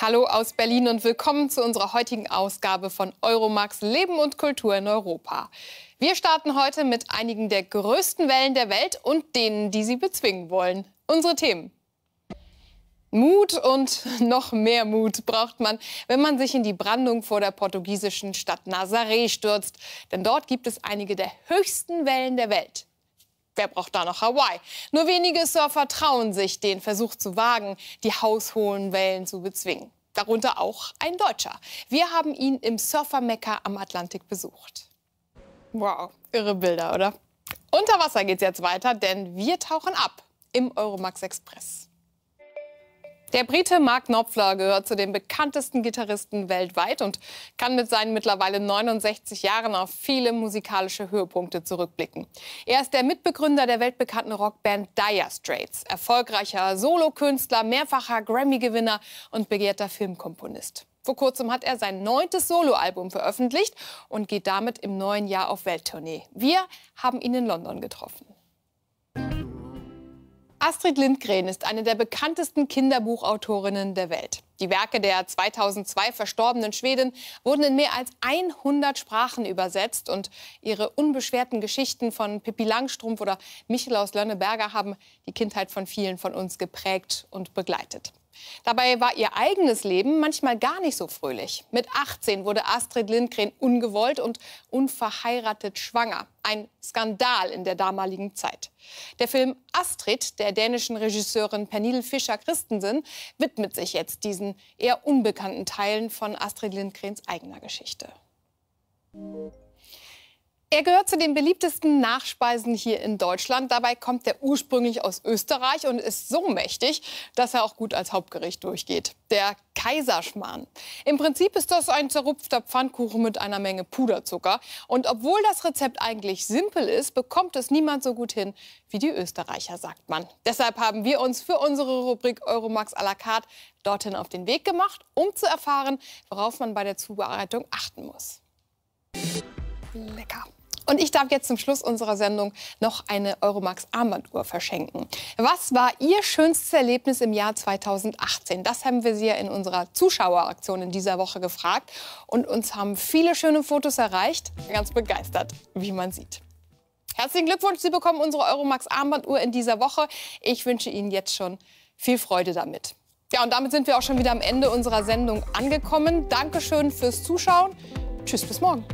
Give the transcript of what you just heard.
Hallo aus Berlin und willkommen zu unserer heutigen Ausgabe von Euromax Leben und Kultur in Europa. Wir starten heute mit einigen der größten Wellen der Welt und denen, die sie bezwingen wollen. Unsere Themen. Mut und noch mehr Mut braucht man, wenn man sich in die Brandung vor der portugiesischen Stadt Nazaré stürzt. Denn dort gibt es einige der höchsten Wellen der Welt. Wer braucht da noch Hawaii? Nur wenige Surfer trauen sich, den Versuch zu wagen, die haushohen Wellen zu bezwingen. Darunter auch ein Deutscher. Wir haben ihn im Surfermecker am Atlantik besucht. Wow, irre Bilder, oder? Unter Wasser geht's jetzt weiter, denn wir tauchen ab im Euromax Express. Der Brite Mark Knopfler gehört zu den bekanntesten Gitarristen weltweit und kann mit seinen mittlerweile 69 Jahren auf viele musikalische Höhepunkte zurückblicken. Er ist der Mitbegründer der weltbekannten Rockband Dire Straits, erfolgreicher Solokünstler, mehrfacher Grammy-Gewinner und begehrter Filmkomponist. Vor kurzem hat er sein neuntes Soloalbum veröffentlicht und geht damit im neuen Jahr auf Welttournee. Wir haben ihn in London getroffen. Astrid Lindgren ist eine der bekanntesten Kinderbuchautorinnen der Welt. Die Werke der 2002 verstorbenen Schwedin wurden in mehr als 100 Sprachen übersetzt und ihre unbeschwerten Geschichten von Pippi Langstrumpf oder Michel aus Lönneberger haben die Kindheit von vielen von uns geprägt und begleitet. Dabei war ihr eigenes Leben manchmal gar nicht so fröhlich. Mit 18 wurde Astrid Lindgren ungewollt und unverheiratet schwanger. Ein Skandal in der damaligen Zeit. Der Film Astrid der dänischen Regisseurin Pernille Fischer-Christensen widmet sich jetzt diesen eher unbekannten Teilen von Astrid Lindgrens eigener Geschichte. Er gehört zu den beliebtesten Nachspeisen hier in Deutschland. Dabei kommt er ursprünglich aus Österreich und ist so mächtig, dass er auch gut als Hauptgericht durchgeht. Der Kaiserschmarrn. Im Prinzip ist das ein zerrupfter Pfannkuchen mit einer Menge Puderzucker. Und obwohl das Rezept eigentlich simpel ist, bekommt es niemand so gut hin wie die Österreicher, sagt man. Deshalb haben wir uns für unsere Rubrik Euromax à la carte dorthin auf den Weg gemacht, um zu erfahren, worauf man bei der Zubereitung achten muss. Lecker. Und ich darf jetzt zum Schluss unserer Sendung noch eine Euromax Armbanduhr verschenken. Was war Ihr schönstes Erlebnis im Jahr 2018? Das haben wir Sie ja in unserer Zuschaueraktion in dieser Woche gefragt. Und uns haben viele schöne Fotos erreicht. Ganz begeistert, wie man sieht. Herzlichen Glückwunsch, Sie bekommen unsere Euromax Armbanduhr in dieser Woche. Ich wünsche Ihnen jetzt schon viel Freude damit. Ja, und damit sind wir auch schon wieder am Ende unserer Sendung angekommen. Dankeschön fürs Zuschauen. Tschüss, bis morgen.